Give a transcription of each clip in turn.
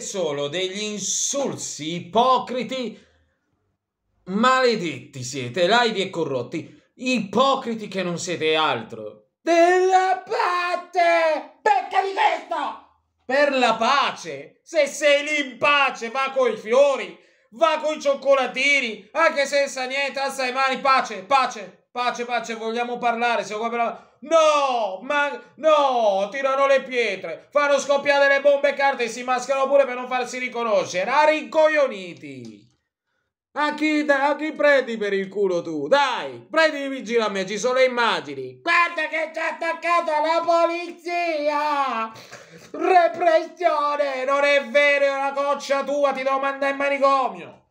solo degli insulsi ipocriti maledetti siete, laidi e corrotti, ipocriti che non siete altro. Della pace! Becca di questo! Per la pace! Se sei lì in pace, va coi fiori! va con i cioccolatini, anche senza niente, alza le mani, pace, pace, pace, pace, vogliamo parlare, siamo qua per la... No, ma no, tirano le pietre, fanno scoppiare le bombe e carte e si mascherano pure per non farsi riconoscere, a rincoglioniti. A chi, a chi prendi per il culo tu? Dai, prendi in giro a me, ci sono le immagini. Qua! guarda che ci ha attaccato la polizia! Repressione! Non è vero, è una coccia tua, ti devo mandare in manicomio!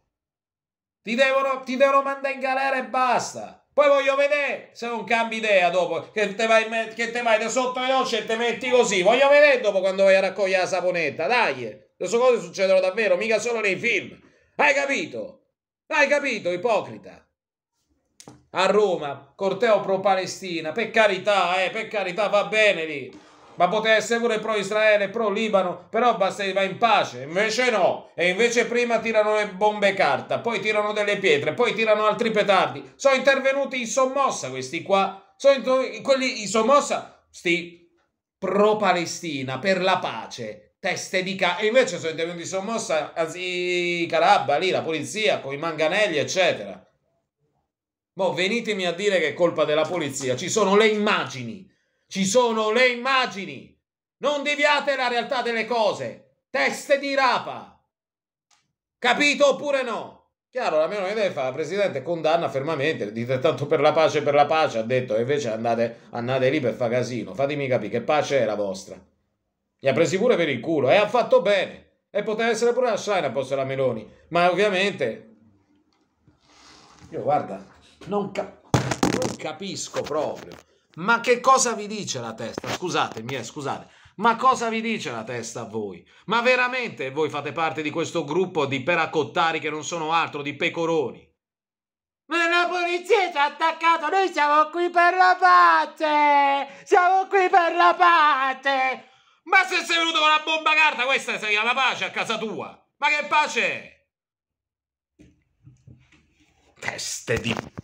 Ti devono, ti devono mandare in galera e basta! Poi voglio vedere se non cambi idea dopo, che te vai, che te vai da sotto le docce e te metti così. Voglio vedere dopo quando vai a raccogliere la saponetta, dai! Queste cose succedono davvero, mica solo nei film. Hai capito? Hai capito, ipocrita? a Roma, corteo pro-Palestina, per carità, eh, per carità, va bene lì. Ma poteva essere pure pro-Israele, pro-Libano, però basta che va in pace. Invece no. E invece prima tirano le bombe carta, poi tirano delle pietre, poi tirano altri petardi. Sono intervenuti in sommossa questi qua. Sono quelli in sommossa, sti pro-Palestina, per la pace. Teste di ca... E invece sono intervenuti in sommossa, i Calabba, lì, la polizia, con i manganelli, eccetera. Mo venitemi a dire che è colpa della polizia. Ci sono le immagini. Ci sono le immagini. Non deviate la realtà delle cose. Teste di rapa. Capito oppure no? Chiaro, la mia idea fa, Presidente, condanna fermamente, dite tanto per la pace, per la pace, ha detto, e invece andate, andate lì per fare casino, fatemi capire che pace è la vostra. Mi ha presi pure per il culo e ha fatto bene. E poteva essere pure la Shine a posto della Meloni, ma ovviamente... Io guarda, non, cap- non capisco proprio. Ma che cosa vi dice la testa? Scusatemi, eh, scusate. Ma cosa vi dice la testa a voi? Ma veramente voi fate parte di questo gruppo di peracottari che non sono altro di pecoroni? Ma la polizia ci ha attaccato, noi siamo qui per la pace! Siamo qui per la pace! Ma se sei venuto con la bomba carta, questa sei alla pace a casa tua! Ma che pace Teste di